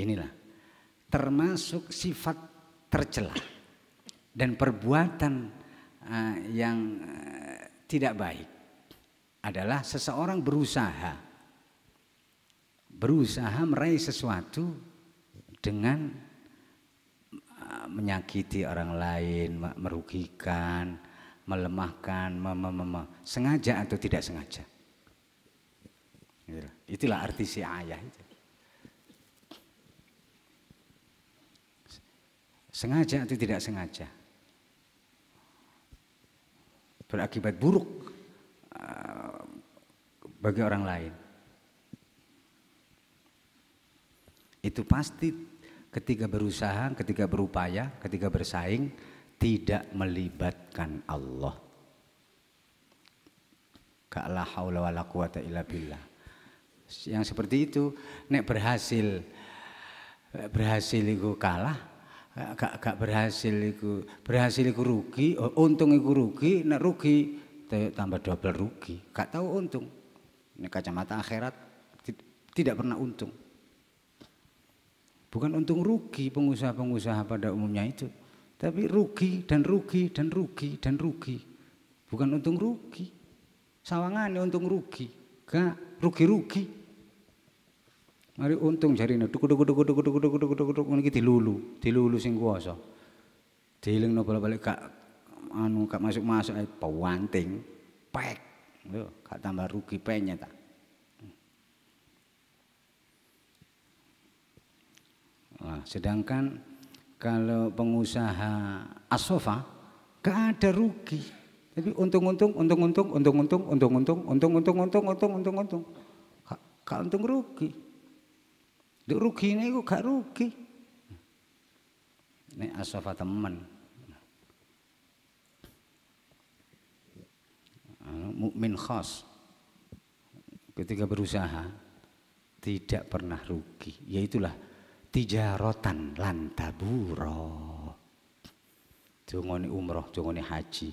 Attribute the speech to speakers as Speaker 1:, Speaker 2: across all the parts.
Speaker 1: Inilah termasuk sifat
Speaker 2: tercela dan perbuatan eh, yang eh, tidak baik adalah seseorang berusaha berusaha meraih sesuatu dengan eh, menyakiti orang lain, merugikan, melemahkan, mem mem mem sengaja atau tidak sengaja. Itulah, itulah arti si ayah itu. Sengaja atau tidak sengaja. Berakibat buruk eh, bagi orang lain. Itu pasti ketika berusaha, ketika berupaya, ketika bersaing tidak melibatkan Allah. yang seperti itu nek berhasil berhasil itu kalah gak gak berhasil iku berhasil iku rugi oh, untung iku rugi nek rugi tambah double rugi gak tahu untung ini kacamata akhirat tidak pernah untung bukan untung rugi pengusaha-pengusaha pada umumnya itu tapi rugi dan rugi dan rugi dan rugi bukan untung rugi sawangan untung rugi gak rugi-rugi Mari untung jarine tuk tuku tuku tuku tuku tuku tuku tuku tuku tuku iki dilulu, dilulu sing kuwasa. Dilingno balik-balik gak anu kak masuk-masuk ae pewanting. Pek. Yo, gak tambah rugi penya ta. Nah, sedangkan kalau pengusaha asofa gak ada rugi. Tapi untung-untung, untung-untung, untung-untung, untung-untung, untung-untung, untung-untung, untung-untung, untung-untung. Gak untung rugi. Rugi ini kok gak rugi. Ini asofa teman, anu, Mukmin kos ketika berusaha tidak pernah rugi. Yaitulah tijarotan lantaburo. Jongone umroh, jongone haji.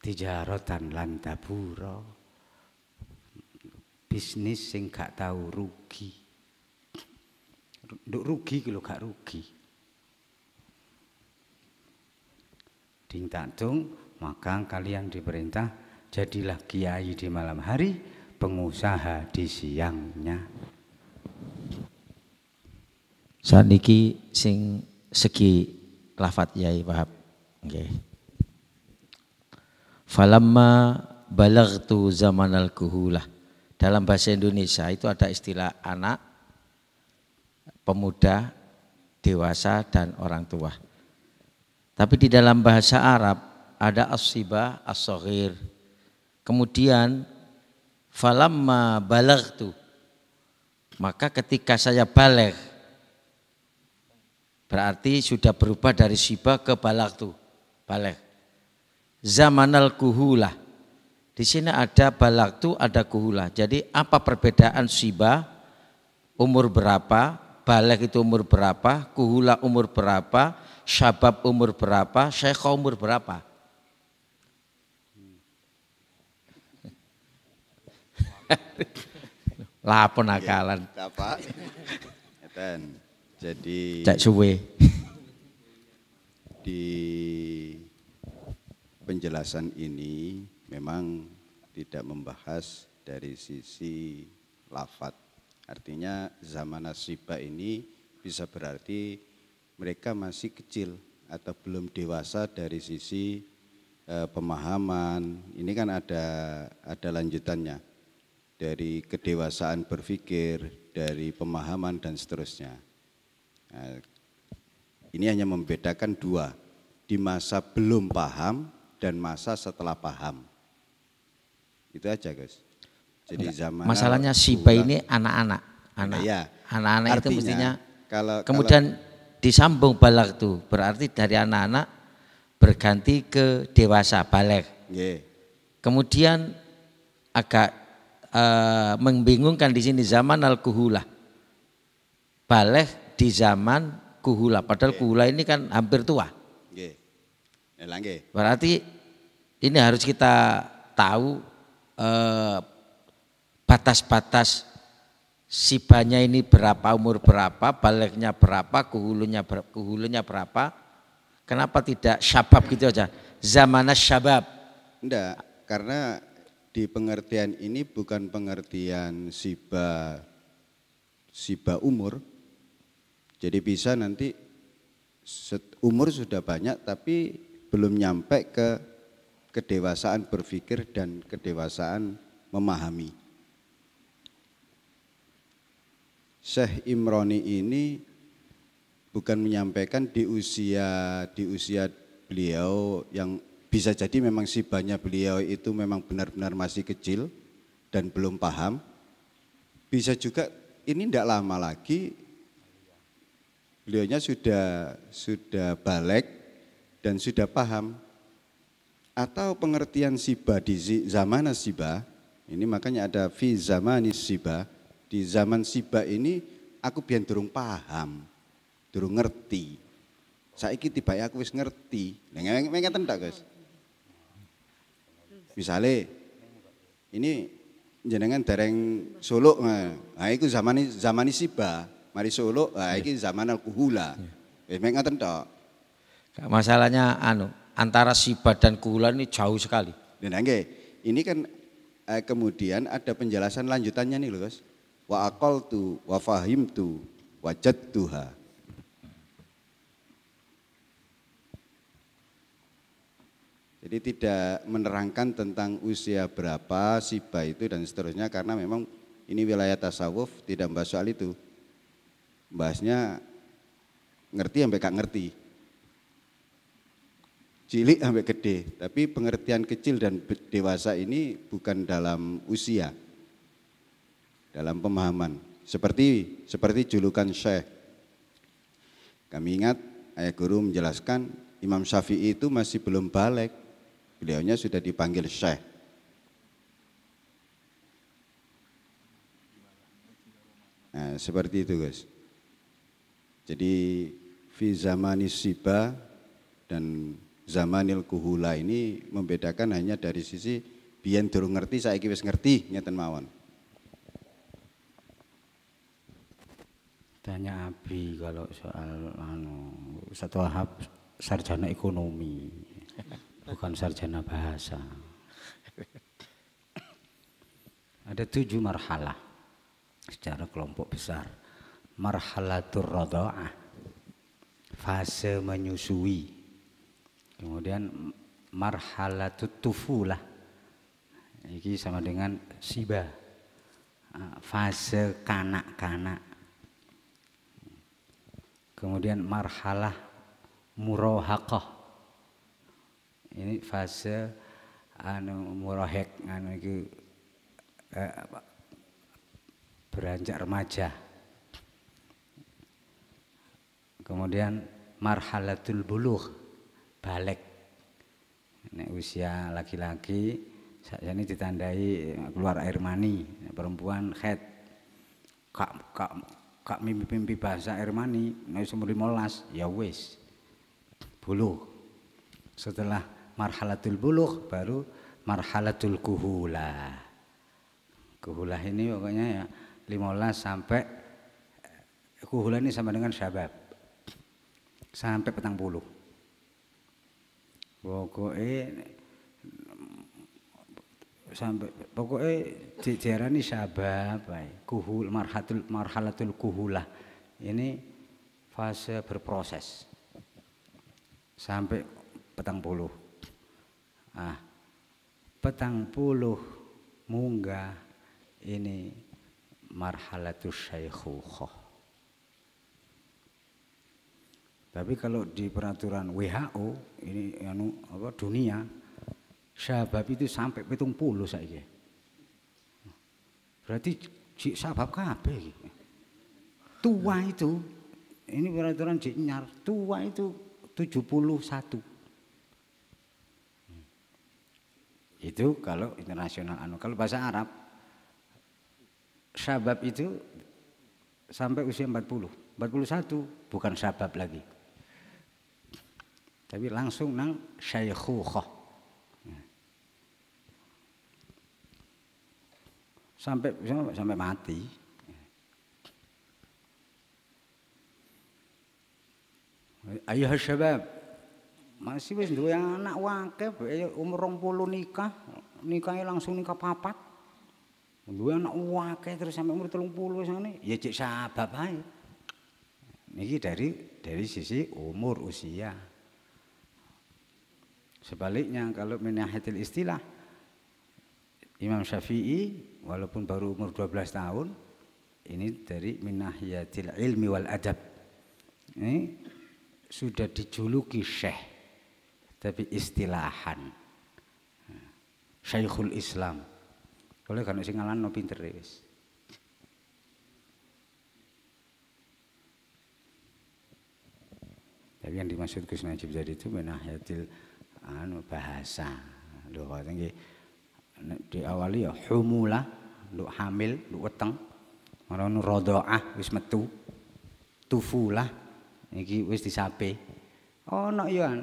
Speaker 2: Tijarotan lan tabura bisnis sing gak tahu rugi nduk rugi kalau gak rugi ding tandung maka kalian diperintah jadilah kiai di malam hari pengusaha di siangnya
Speaker 1: saat sing segi lafat yai paham nggih okay. Falamma zaman zamanal kuhulah. Dalam bahasa Indonesia itu ada istilah anak, pemuda, dewasa dan orang tua. Tapi di dalam bahasa Arab ada asibah as -soghir. Kemudian falamma balagtu maka ketika saya balik berarti sudah berubah dari siba ke balak tuh balik al kuhula. Di sini ada balaktu, ada kuhulah. Jadi apa perbedaan siba umur berapa, balak itu umur berapa, kuhulah umur berapa, syabab umur berapa, syekh umur berapa? Lapor nakalan.
Speaker 3: Ya, Pak. Jadi. Cak suwe. di penjelasan ini memang tidak membahas dari sisi lafat. Artinya zaman nasiba ini bisa berarti mereka masih kecil atau belum dewasa dari sisi e, pemahaman. Ini kan ada ada lanjutannya dari kedewasaan berpikir, dari pemahaman dan seterusnya. Nah, ini hanya membedakan dua, di masa belum paham dan masa setelah paham. Itu aja guys. Jadi Enggak. zaman masalahnya Siba ini
Speaker 1: anak-anak, nah, anak. Iya. Anak-anak itu mestinya kalau kemudian kalau, disambung balak tuh berarti dari anak-anak berganti ke dewasa balak. Yeah. Kemudian agak uh, membingungkan di sini zaman al-kuhulah. Balek di zaman kuhula, padahal yeah. kuhula ini kan hampir tua. Berarti ini harus kita tahu eh, batas-batas eh, sibanya ini berapa umur berapa, baliknya berapa, kuhulunya kuhulunya berapa. Kenapa tidak syabab gitu aja? Zamana syabab. Enggak,
Speaker 3: karena di pengertian ini bukan pengertian siba siba umur. Jadi bisa nanti umur sudah banyak tapi belum nyampe ke kedewasaan berpikir dan kedewasaan memahami. Syekh Imroni ini bukan menyampaikan di usia di usia beliau yang bisa jadi memang si banyak beliau itu memang benar-benar masih kecil dan belum paham. Bisa juga ini tidak lama lagi beliaunya sudah sudah balik dan sudah paham atau pengertian siba di zaman siba ini makanya ada fi zaman siba di zaman siba ini aku biar durung paham durung ngerti saya saiki tiba aku wis ngerti nah, tak guys misale ini jenengan dereng solo nah itu zaman zaman siba mari solo nah itu zaman alkuhula ya. wis mengatakan tak
Speaker 1: Masalahnya anu antara Siba dan kula ini jauh sekali. Dan nah,
Speaker 3: ini kan eh, kemudian ada penjelasan lanjutannya nih loh, Wa akol tu, wa fahim tu, wajat tuha. Jadi tidak menerangkan tentang usia berapa siba itu dan seterusnya karena memang ini wilayah tasawuf tidak membahas soal itu. Bahasnya ngerti sampai gak ngerti cilik sampai gede, tapi pengertian kecil dan dewasa ini bukan dalam usia, dalam pemahaman. Seperti seperti julukan Syekh. Kami ingat ayah guru menjelaskan Imam Syafi'i itu masih belum balik, beliaunya sudah dipanggil Syekh. Nah, seperti itu guys. Jadi fi zamani siba dan zamanil kuhula ini membedakan hanya dari sisi biyen durung ngerti saiki wis ngerti ngeten mawon.
Speaker 2: Tanya Abi kalau soal anu satu hab sarjana ekonomi bukan sarjana bahasa. Ada tujuh marhalah secara kelompok besar. Marhalatur rada'ah fase menyusui Kemudian marhalatut tufulah. Ini sama dengan siba. Ah, fase kanak-kanak. Kemudian marhalah murohakoh, Ini fase anu murohek anu ini, eh, beranjak remaja. Kemudian marhalatul buluh balik ini usia laki-laki saya ini ditandai keluar air mani perempuan head kak kak kak mimpi-mimpi bahasa air mani naik umur molas ya wis buluh setelah marhalatul buluh baru marhalatul kuhula kuhula ini pokoknya ya 15 sampai kuhula ini sama dengan syabab sampai petang puluh Pokoke sampai pokoke diarani sabab Kuhul marhatul marhalatul kuhulah. Ini fase berproses. Sampai petang puluh. Ah, petang puluh munggah ini marhalatul syaikhukhoh tapi kalau di peraturan WHO ini anu apa dunia sabab itu sampai petung puluh saja. Berarti cik sabab kabe. Tua ya. itu ini peraturan cik nyar tua itu satu. Itu kalau internasional anu. Kalau bahasa Arab sabab itu sampai usia 40. 41 bukan sabab lagi tapi langsung nang syaikhukhah. Sampai sampai mati. ayo syabab masih wis duwe anak wakif ya umur 20 nikah, nikahnya langsung nikah papat. Duwe anak wakif terus sampai umur 30 wis ngene, ya cek sabab ae. Niki dari dari sisi umur usia. Sebaliknya kalau minahatil istilah Imam Syafi'i walaupun baru umur 12 tahun ini dari minahiyatil ilmi wal adab. Ini sudah dijuluki syekh tapi istilahan. Syekhul Islam. Oleh karena sing no pinter wis. Tapi yang dimaksud Gus Najib tadi itu minahiyatil anu bahasa lughat nggih awali ya humula lu hamil nduk weteng marang rodoah wis metu tufulah iki wis disape ana oh, ya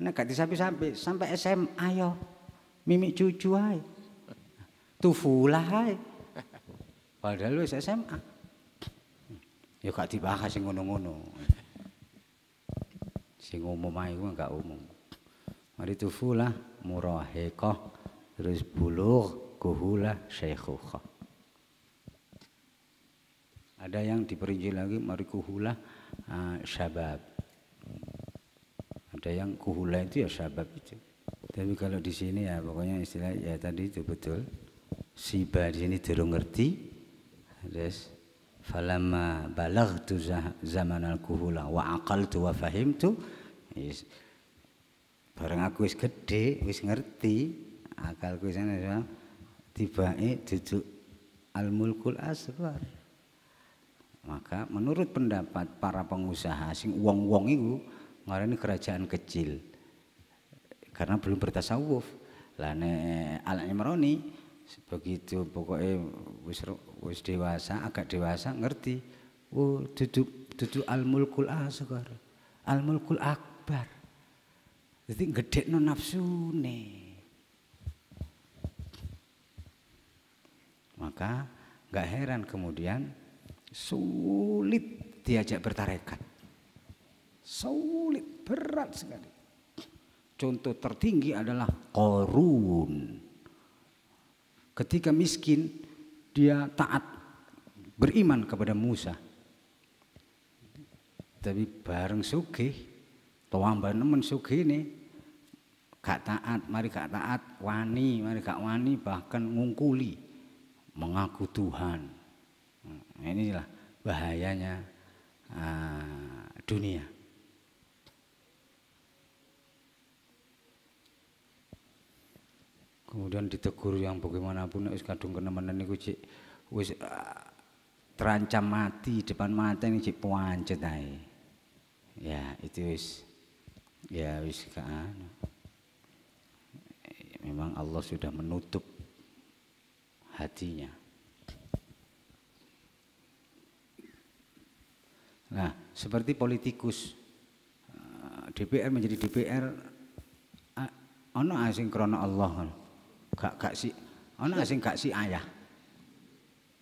Speaker 2: nek gak disape-sape sampai SMA yo, ya, mimi cucu ae tufulah ae padahal wis SMA ya gak dibahas sing ngono-ngono sing umum ae gak umum Mari tufulah murahiqah, terus buluh kuhulah, syekhukhah. Ada yang diperinci lagi, mari kuhulah uh, ah, syabab. Ada yang kuhulah itu ya syabab itu. Tapi kalau di sini ya pokoknya istilah ya tadi itu betul. Siba di sini terus ngerti. Terus falamma tuh zaman al-kuhula wa aqaltu wa fahimtu. Yes orang aku wis gede, wis ngerti akalku wis ana eh, jujuk al-mulkul asrar. Maka menurut pendapat para pengusaha sing wong-wong iku ngarani kerajaan kecil. Karena belum bertasawuf. Lah nek Al-Imran begitu pokoknya wis wis dewasa agak dewasa ngerti oh duduk duduk al mulkul asgar al mulkul akbar jadi nafsu nafsune. Maka nggak heran kemudian sulit diajak bertarekat. Sulit, berat sekali. Contoh tertinggi adalah korun. Ketika miskin, dia taat beriman kepada Musa. Tapi bareng sugih, toamba nemen sugih nih, gak taat, mari gak taat, wani, mari gak wani, bahkan ngungkuli, mengaku Tuhan. Nah, inilah bahayanya uh, dunia. Kemudian ditegur yang bagaimanapun, wis kadung kenemenen niku cik, wis uh, terancam mati depan mata ini cik puan cedai. Ya itu wis, ya wis keanu memang Allah sudah menutup hatinya. Nah, seperti politikus eh, DPR menjadi DPR ono asing krono Allah. Gak gak si ono asing gak si ayah.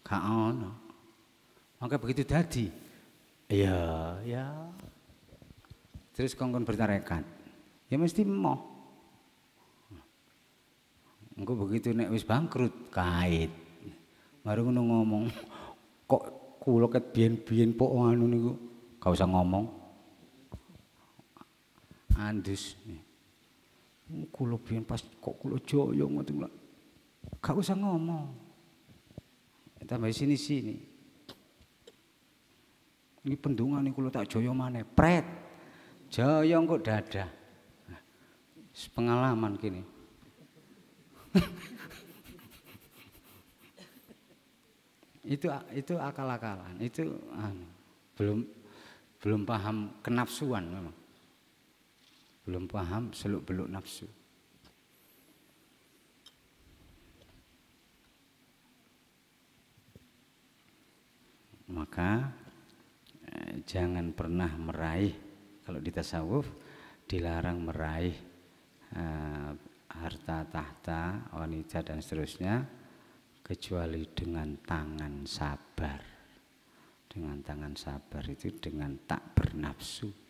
Speaker 2: Gak ono. Maka begitu tadi. Iya, iya, Terus kongkon bertarekat. Ya mesti mau Engko begitu nek wis bangkrut kait. baru ngono ngomong kok kula ket biyen-biyen pok anu niku gak usah ngomong. Andus. Kula biyen pas kok kula jaya ngoten lho. Gak usah ngomong. Tambah sini-sini. Ini pendungan ini kulo tak jaya mana Pret. Jaya kok dadah. Nah, pengalaman kini. itu itu akal-akalan, itu anu, belum belum paham kenafsuan memang. Belum paham seluk-beluk nafsu. Maka eh, jangan pernah meraih kalau di tasawuf dilarang meraih eh, harta tahta, wanita dan seterusnya kecuali dengan tangan sabar.
Speaker 1: Dengan tangan sabar itu dengan tak bernafsu.